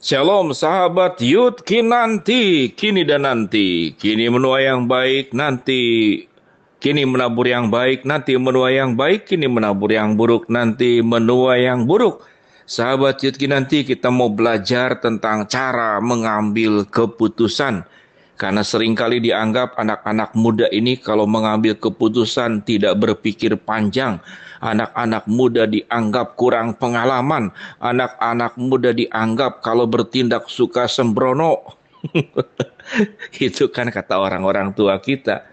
Shalom sahabat Yud kinanti, kini dan nanti. Kini menuai yang baik, nanti kini menabur yang baik, nanti menuai yang baik, kini menabur yang buruk, nanti menuai yang buruk. Sahabat Yud kinanti, kita mau belajar tentang cara mengambil keputusan. Karena seringkali dianggap anak-anak muda ini kalau mengambil keputusan tidak berpikir panjang, anak-anak muda dianggap kurang pengalaman, anak-anak muda dianggap kalau bertindak suka sembrono. Itu kan kata orang-orang tua kita.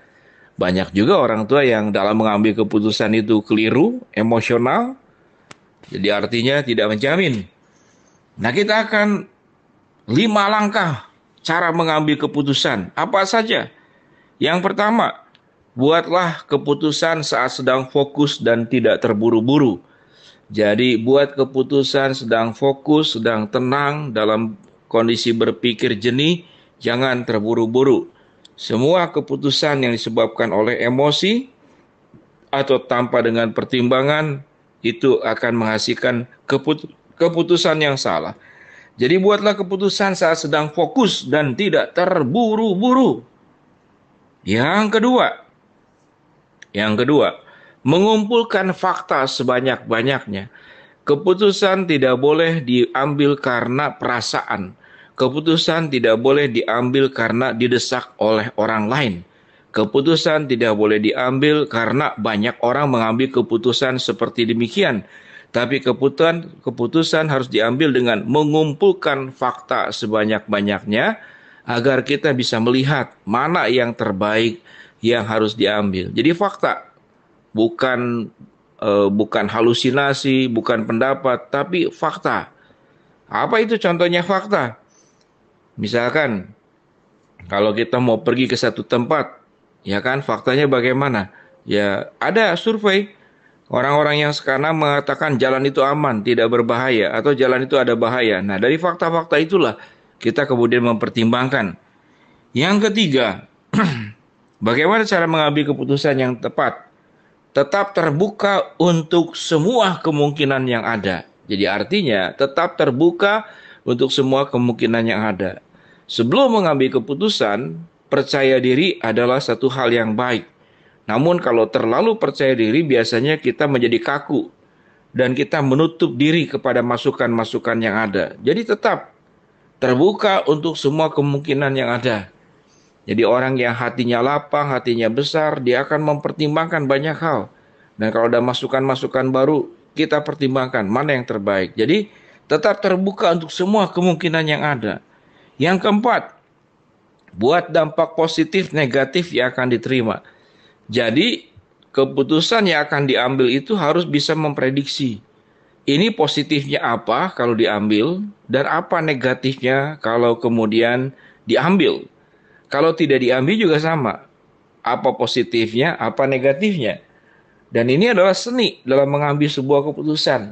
Banyak juga orang tua yang dalam mengambil keputusan itu keliru, emosional. Jadi artinya tidak menjamin. Nah kita akan lima langkah cara mengambil keputusan. Apa saja? Yang pertama, buatlah keputusan saat sedang fokus dan tidak terburu-buru. Jadi buat keputusan sedang fokus, sedang tenang dalam kondisi berpikir jenih, jangan terburu-buru. Semua keputusan yang disebabkan oleh emosi atau tanpa dengan pertimbangan itu akan menghasilkan keputusan yang salah. Jadi buatlah keputusan saat sedang fokus dan tidak terburu-buru. Yang kedua, yang kedua, mengumpulkan fakta sebanyak-banyaknya. Keputusan tidak boleh diambil karena perasaan. Keputusan tidak boleh diambil karena didesak oleh orang lain. Keputusan tidak boleh diambil karena banyak orang mengambil keputusan seperti demikian tapi keputusan keputusan harus diambil dengan mengumpulkan fakta sebanyak-banyaknya agar kita bisa melihat mana yang terbaik yang harus diambil. Jadi fakta bukan eh, bukan halusinasi, bukan pendapat, tapi fakta. Apa itu contohnya fakta? Misalkan kalau kita mau pergi ke satu tempat, ya kan faktanya bagaimana? Ya ada survei Orang-orang yang sekarang mengatakan jalan itu aman, tidak berbahaya, atau jalan itu ada bahaya. Nah, dari fakta-fakta itulah kita kemudian mempertimbangkan. Yang ketiga, bagaimana cara mengambil keputusan yang tepat? Tetap terbuka untuk semua kemungkinan yang ada. Jadi artinya tetap terbuka untuk semua kemungkinan yang ada. Sebelum mengambil keputusan, percaya diri adalah satu hal yang baik. Namun kalau terlalu percaya diri biasanya kita menjadi kaku dan kita menutup diri kepada masukan-masukan yang ada. Jadi tetap terbuka untuk semua kemungkinan yang ada. Jadi orang yang hatinya lapang, hatinya besar, dia akan mempertimbangkan banyak hal. Dan kalau ada masukan-masukan baru, kita pertimbangkan mana yang terbaik. Jadi tetap terbuka untuk semua kemungkinan yang ada. Yang keempat, buat dampak positif negatif yang akan diterima. Jadi keputusan yang akan diambil itu harus bisa memprediksi ini positifnya apa kalau diambil dan apa negatifnya kalau kemudian diambil. Kalau tidak diambil juga sama. Apa positifnya, apa negatifnya. Dan ini adalah seni dalam mengambil sebuah keputusan.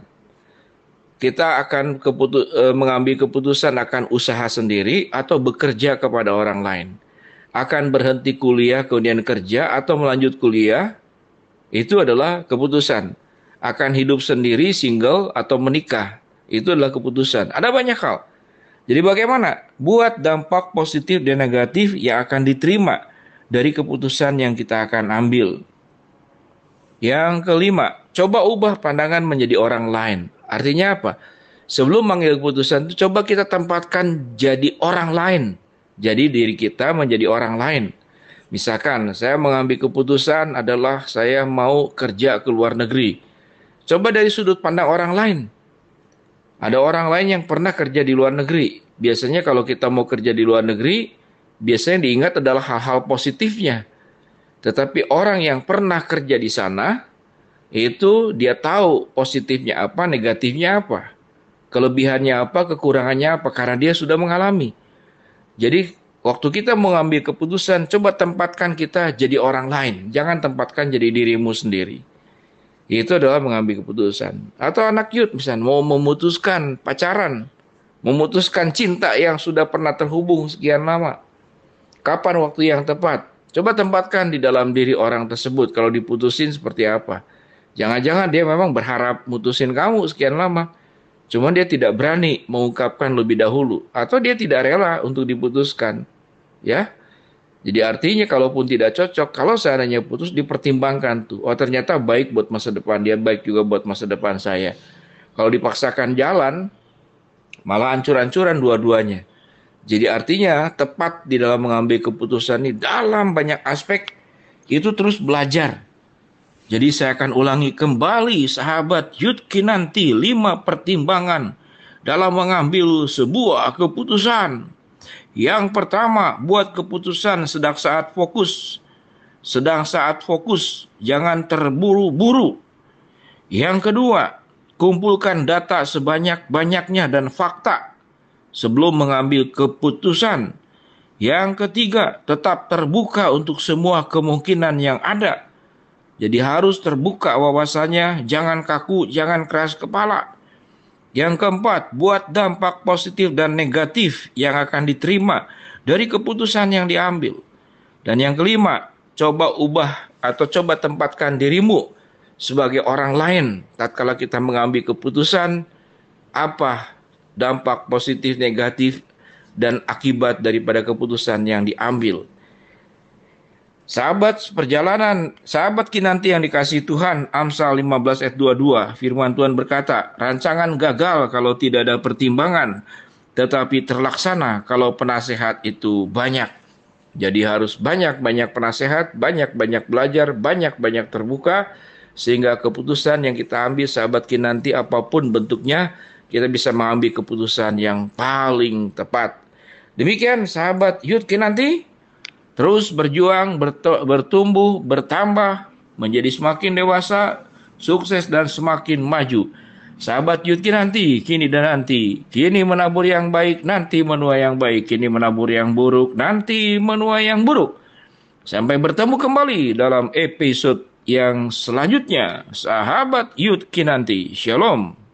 Kita akan keputu eh, mengambil keputusan akan usaha sendiri atau bekerja kepada orang lain akan berhenti kuliah kemudian kerja atau melanjut kuliah itu adalah keputusan. Akan hidup sendiri, single atau menikah itu adalah keputusan. Ada banyak hal. Jadi bagaimana buat dampak positif dan negatif yang akan diterima dari keputusan yang kita akan ambil. Yang kelima, coba ubah pandangan menjadi orang lain. Artinya apa? Sebelum mengambil keputusan itu coba kita tempatkan jadi orang lain jadi diri kita menjadi orang lain. Misalkan saya mengambil keputusan adalah saya mau kerja ke luar negeri. Coba dari sudut pandang orang lain. Ada orang lain yang pernah kerja di luar negeri. Biasanya kalau kita mau kerja di luar negeri, biasanya diingat adalah hal-hal positifnya. Tetapi orang yang pernah kerja di sana, itu dia tahu positifnya apa, negatifnya apa. Kelebihannya apa, kekurangannya apa, karena dia sudah mengalami. Jadi waktu kita mengambil keputusan, coba tempatkan kita jadi orang lain. Jangan tempatkan jadi dirimu sendiri. Itu adalah mengambil keputusan. Atau anak yud misalnya mau memutuskan pacaran, memutuskan cinta yang sudah pernah terhubung sekian lama. Kapan waktu yang tepat? Coba tempatkan di dalam diri orang tersebut kalau diputusin seperti apa. Jangan-jangan dia memang berharap mutusin kamu sekian lama. Cuma dia tidak berani mengungkapkan lebih dahulu atau dia tidak rela untuk diputuskan. Ya. Jadi artinya kalaupun tidak cocok, kalau seandainya putus dipertimbangkan tuh. Oh ternyata baik buat masa depan dia, baik juga buat masa depan saya. Kalau dipaksakan jalan, malah hancur-hancuran dua-duanya. Jadi artinya tepat di dalam mengambil keputusan ini dalam banyak aspek itu terus belajar. Jadi saya akan ulangi kembali sahabat Yudki nanti lima pertimbangan dalam mengambil sebuah keputusan. Yang pertama, buat keputusan sedang saat fokus. Sedang saat fokus, jangan terburu-buru. Yang kedua, kumpulkan data sebanyak-banyaknya dan fakta sebelum mengambil keputusan. Yang ketiga, tetap terbuka untuk semua kemungkinan yang ada jadi harus terbuka wawasannya, jangan kaku, jangan keras kepala. Yang keempat, buat dampak positif dan negatif yang akan diterima dari keputusan yang diambil. Dan yang kelima, coba ubah atau coba tempatkan dirimu sebagai orang lain tatkala kita mengambil keputusan apa dampak positif negatif dan akibat daripada keputusan yang diambil. Sahabat perjalanan, sahabat kinanti yang dikasih Tuhan, Amsal 15 ayat 22, firman Tuhan berkata, rancangan gagal kalau tidak ada pertimbangan, tetapi terlaksana kalau penasehat itu banyak. Jadi harus banyak-banyak penasehat, banyak-banyak belajar, banyak-banyak terbuka, sehingga keputusan yang kita ambil sahabat kinanti apapun bentuknya, kita bisa mengambil keputusan yang paling tepat. Demikian sahabat Yudki Kinanti, terus berjuang, bertumbuh, bertambah, menjadi semakin dewasa, sukses dan semakin maju. Sahabat Yudki nanti, kini dan nanti. Kini menabur yang baik, nanti menuai yang baik. Kini menabur yang buruk, nanti menuai yang buruk. Sampai bertemu kembali dalam episode yang selanjutnya. Sahabat Yudki nanti. Shalom.